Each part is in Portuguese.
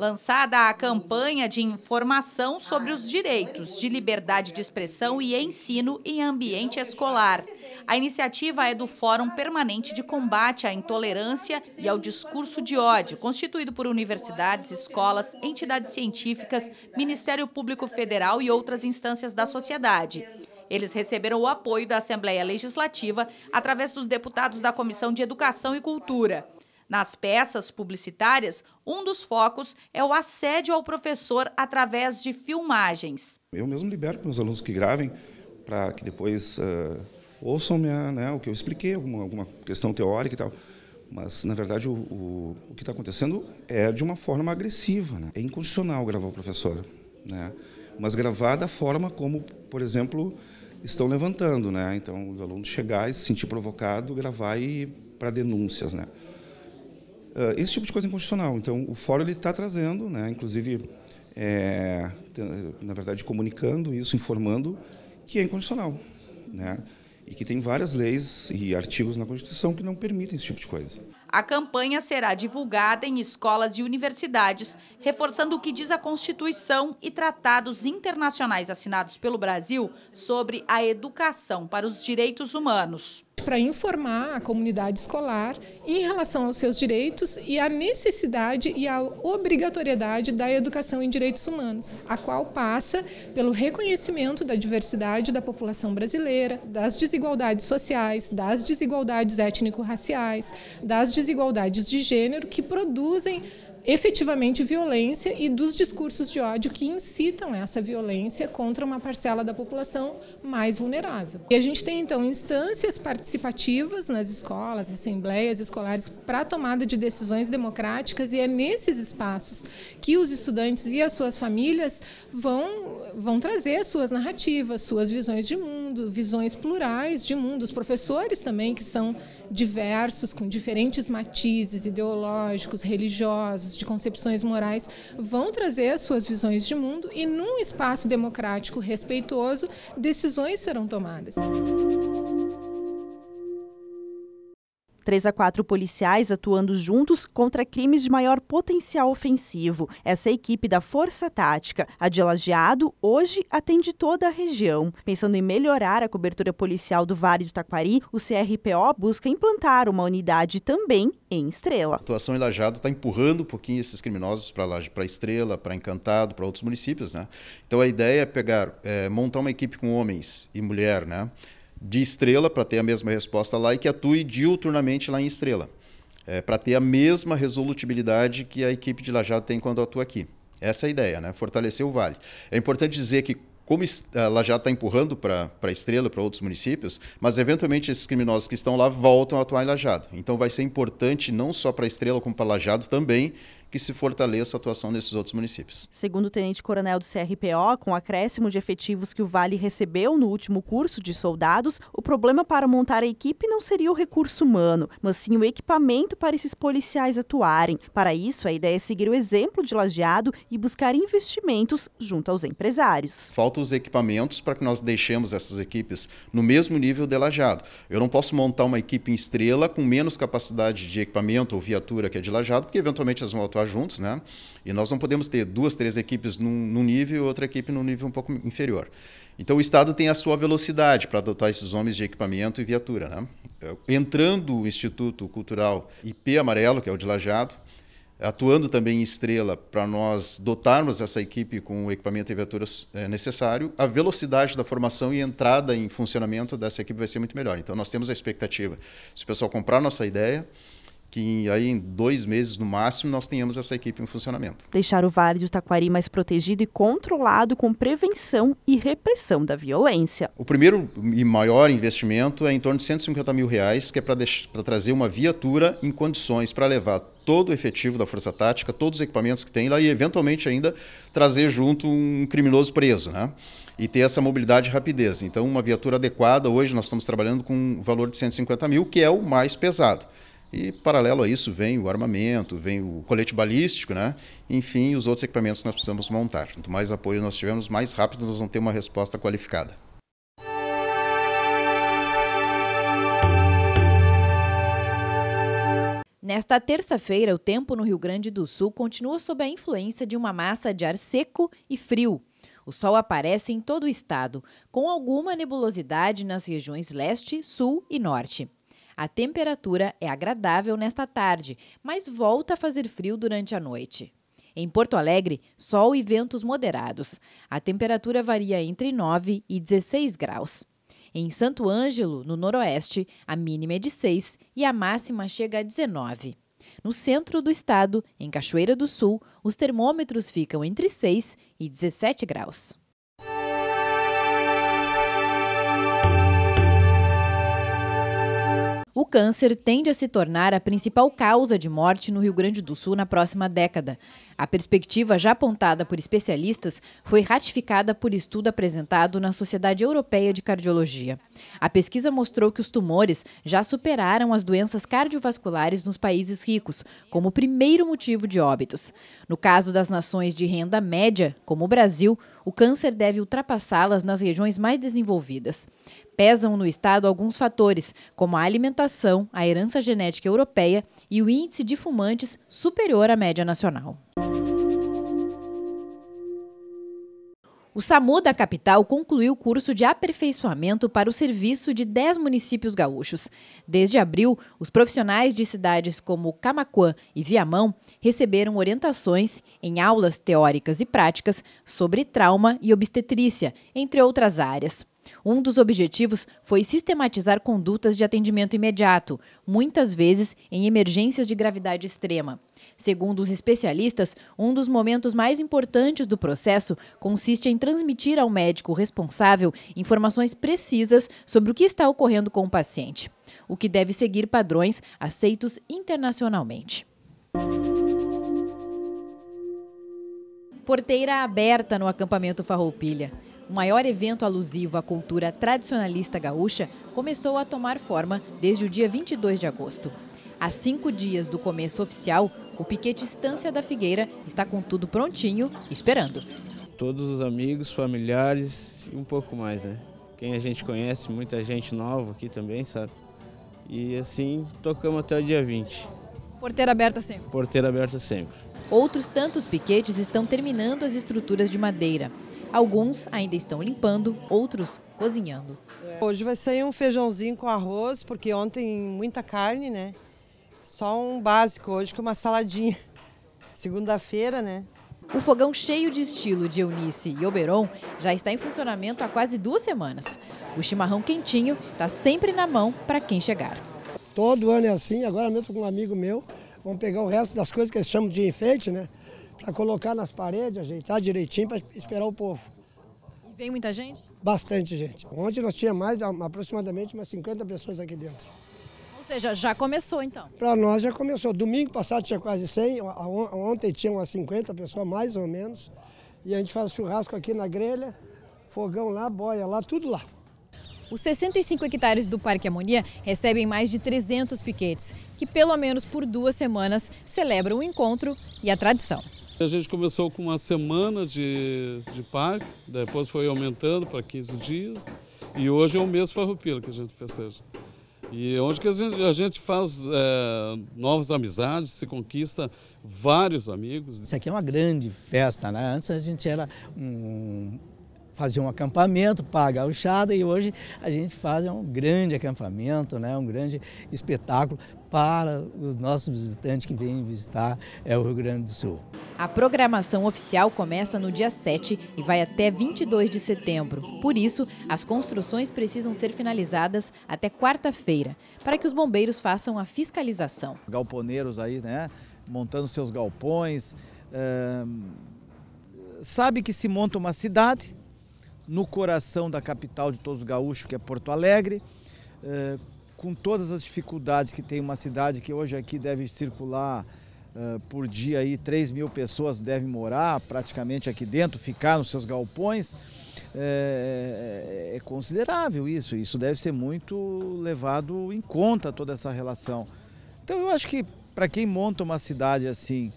lançada a campanha de informação sobre os direitos de liberdade de expressão e ensino em ambiente escolar. A iniciativa é do Fórum Permanente de Combate à Intolerância e ao Discurso de Ódio, constituído por universidades, escolas, entidades científicas, Ministério Público Federal e outras instâncias da sociedade. Eles receberam o apoio da Assembleia Legislativa através dos deputados da Comissão de Educação e Cultura. Nas peças publicitárias, um dos focos é o assédio ao professor através de filmagens. Eu mesmo libero para meus alunos que gravem, para que depois uh, ouçam minha, né, o que eu expliquei, alguma, alguma, questão teórica e tal. Mas, na verdade, o, o, o que está acontecendo é de uma forma agressiva. Né? É incondicional gravar o professor. Né? Mas gravar da forma como, por exemplo, estão levantando. Né? Então, o aluno chegar e se sentir provocado, gravar e para denúncias. Né? Ah, esse tipo de coisa é inconstitucional. Então, o fórum está trazendo, né, inclusive, é, na verdade, comunicando isso, informando que é inconstitucional. Né, e que tem várias leis e artigos na Constituição que não permitem esse tipo de coisa. A campanha será divulgada em escolas e universidades, reforçando o que diz a Constituição e tratados internacionais assinados pelo Brasil sobre a educação para os direitos humanos para informar a comunidade escolar em relação aos seus direitos e à necessidade e à obrigatoriedade da educação em direitos humanos, a qual passa pelo reconhecimento da diversidade da população brasileira, das desigualdades sociais, das desigualdades étnico-raciais, das desigualdades de gênero que produzem efetivamente violência e dos discursos de ódio que incitam essa violência contra uma parcela da população mais vulnerável. E a gente tem então instâncias participativas nas escolas, assembleias escolares para tomada de decisões democráticas e é nesses espaços que os estudantes e as suas famílias vão vão trazer suas narrativas, suas visões de mundo mundo, visões plurais de mundo, os professores também que são diversos, com diferentes matizes ideológicos, religiosos, de concepções morais, vão trazer as suas visões de mundo e num espaço democrático respeitoso, decisões serão tomadas. Três a quatro policiais atuando juntos contra crimes de maior potencial ofensivo. Essa é equipe da Força Tática, a de Lajeado, hoje atende toda a região. Pensando em melhorar a cobertura policial do Vale do Taquari, o CRPO busca implantar uma unidade também em Estrela. A atuação em Lajeado está empurrando um pouquinho esses criminosos para Estrela, para Encantado, para outros municípios. Né? Então a ideia é pegar, é, montar uma equipe com homens e mulher, né? de Estrela para ter a mesma resposta lá e que atue diuturnamente lá em Estrela, é, para ter a mesma resolutibilidade que a equipe de Lajado tem quando atua aqui. Essa é a ideia, né? fortalecer o Vale. É importante dizer que como a eh, Lajado está empurrando para Estrela, para outros municípios, mas eventualmente esses criminosos que estão lá voltam a atuar em Lajado. Então vai ser importante não só para Estrela como para Lajado também que se fortaleça a atuação desses outros municípios. Segundo o tenente-coronel do CRPO, com o acréscimo de efetivos que o Vale recebeu no último curso de soldados, o problema para montar a equipe não seria o recurso humano, mas sim o equipamento para esses policiais atuarem. Para isso, a ideia é seguir o exemplo de Lajeado e buscar investimentos junto aos empresários. Faltam os equipamentos para que nós deixemos essas equipes no mesmo nível de Lajeado. Eu não posso montar uma equipe em estrela com menos capacidade de equipamento ou viatura que a de Lajeado, porque eventualmente elas vão atuar atuar juntos, né? E nós não podemos ter duas, três equipes num, num nível e outra equipe num nível um pouco inferior. Então o Estado tem a sua velocidade para adotar esses homens de equipamento e viatura. Né? Entrando o Instituto Cultural IP Amarelo, que é o de Lajado, atuando também em Estrela, para nós dotarmos essa equipe com o equipamento e viaturas é, necessário, a velocidade da formação e entrada em funcionamento dessa equipe vai ser muito melhor. Então nós temos a expectativa, se o pessoal comprar nossa ideia, que aí em dois meses no máximo nós tenhamos essa equipe em funcionamento. Deixar o Vale do Taquari mais protegido e controlado com prevenção e repressão da violência. O primeiro e maior investimento é em torno de 150 mil reais, que é para trazer uma viatura em condições para levar todo o efetivo da Força Tática, todos os equipamentos que tem lá e eventualmente ainda trazer junto um criminoso preso, né? E ter essa mobilidade e rapidez. Então, uma viatura adequada, hoje nós estamos trabalhando com um valor de 150 mil, que é o mais pesado. E paralelo a isso vem o armamento, vem o colete balístico, né? enfim, os outros equipamentos que nós precisamos montar. Quanto mais apoio nós tivermos, mais rápido nós vamos ter uma resposta qualificada. Nesta terça-feira, o tempo no Rio Grande do Sul continua sob a influência de uma massa de ar seco e frio. O sol aparece em todo o estado, com alguma nebulosidade nas regiões leste, sul e norte. A temperatura é agradável nesta tarde, mas volta a fazer frio durante a noite. Em Porto Alegre, sol e ventos moderados. A temperatura varia entre 9 e 16 graus. Em Santo Ângelo, no Noroeste, a mínima é de 6 e a máxima chega a 19. No centro do estado, em Cachoeira do Sul, os termômetros ficam entre 6 e 17 graus. O câncer tende a se tornar a principal causa de morte no Rio Grande do Sul na próxima década. A perspectiva já apontada por especialistas foi ratificada por estudo apresentado na Sociedade Europeia de Cardiologia. A pesquisa mostrou que os tumores já superaram as doenças cardiovasculares nos países ricos, como primeiro motivo de óbitos. No caso das nações de renda média, como o Brasil, o câncer deve ultrapassá-las nas regiões mais desenvolvidas. Pesam no estado alguns fatores, como a alimentação, a herança genética europeia e o índice de fumantes superior à média nacional. O SAMU da capital concluiu o curso de aperfeiçoamento para o serviço de 10 municípios gaúchos. Desde abril, os profissionais de cidades como Camaquã e Viamão receberam orientações em aulas teóricas e práticas sobre trauma e obstetrícia, entre outras áreas. Um dos objetivos foi sistematizar condutas de atendimento imediato, muitas vezes em emergências de gravidade extrema. Segundo os especialistas, um dos momentos mais importantes do processo consiste em transmitir ao médico responsável informações precisas sobre o que está ocorrendo com o paciente, o que deve seguir padrões aceitos internacionalmente. Porteira aberta no acampamento Farroupilha o maior evento alusivo à cultura tradicionalista gaúcha começou a tomar forma desde o dia 22 de agosto. Há cinco dias do começo oficial, o piquete Estância da Figueira está com tudo prontinho, esperando. Todos os amigos, familiares e um pouco mais, né? Quem a gente conhece, muita gente nova aqui também, sabe? E assim, tocamos até o dia 20. Porteira aberta sempre? Porteira aberta sempre. Outros tantos piquetes estão terminando as estruturas de madeira. Alguns ainda estão limpando, outros cozinhando. É. Hoje vai ser um feijãozinho com arroz, porque ontem muita carne, né? Só um básico hoje com uma saladinha. Segunda-feira, né? O fogão cheio de estilo de Eunice e Oberon já está em funcionamento há quase duas semanas. O chimarrão quentinho está sempre na mão para quem chegar. Todo ano é assim, agora mesmo com um amigo meu, vamos pegar o resto das coisas que eles chamam de enfeite, né? para colocar nas paredes, ajeitar direitinho para esperar o povo. E vem muita gente? Bastante gente. Ontem nós tínhamos mais, aproximadamente umas 50 pessoas aqui dentro. Ou seja, já começou então? Para nós já começou. Domingo passado tinha quase 100, ontem tinha umas 50 pessoas, mais ou menos. E a gente faz churrasco aqui na grelha, fogão lá, boia lá, tudo lá. Os 65 hectares do Parque Amonia recebem mais de 300 piquetes, que pelo menos por duas semanas celebram o encontro e a tradição. A gente começou com uma semana de, de parque, depois foi aumentando para 15 dias e hoje é o mês Farroupilha que a gente festeja. E é onde que a gente, a gente faz é, novas amizades, se conquista vários amigos. Isso aqui é uma grande festa, né? Antes a gente era um fazer um acampamento, paga a alxada e hoje a gente faz um grande acampamento, né, um grande espetáculo para os nossos visitantes que vêm visitar é, o Rio Grande do Sul. A programação oficial começa no dia 7 e vai até 22 de setembro. Por isso, as construções precisam ser finalizadas até quarta-feira, para que os bombeiros façam a fiscalização. Galponeiros aí, né, montando seus galpões, é... sabe que se monta uma cidade, no coração da capital de todos os gaúchos, que é Porto Alegre, eh, com todas as dificuldades que tem uma cidade que hoje aqui deve circular eh, por dia aí 3 mil pessoas devem morar praticamente aqui dentro, ficar nos seus galpões. É, é, considerável isso, isso deve ser muito levado em conta toda essa relação. Então eu acho que para quem monta uma cidade assim,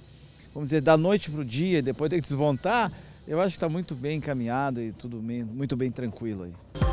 vamos dizer, da noite para o dia e depois tem que desmontar, eu acho que está muito bem encaminhado e tudo bem, muito bem tranquilo aí.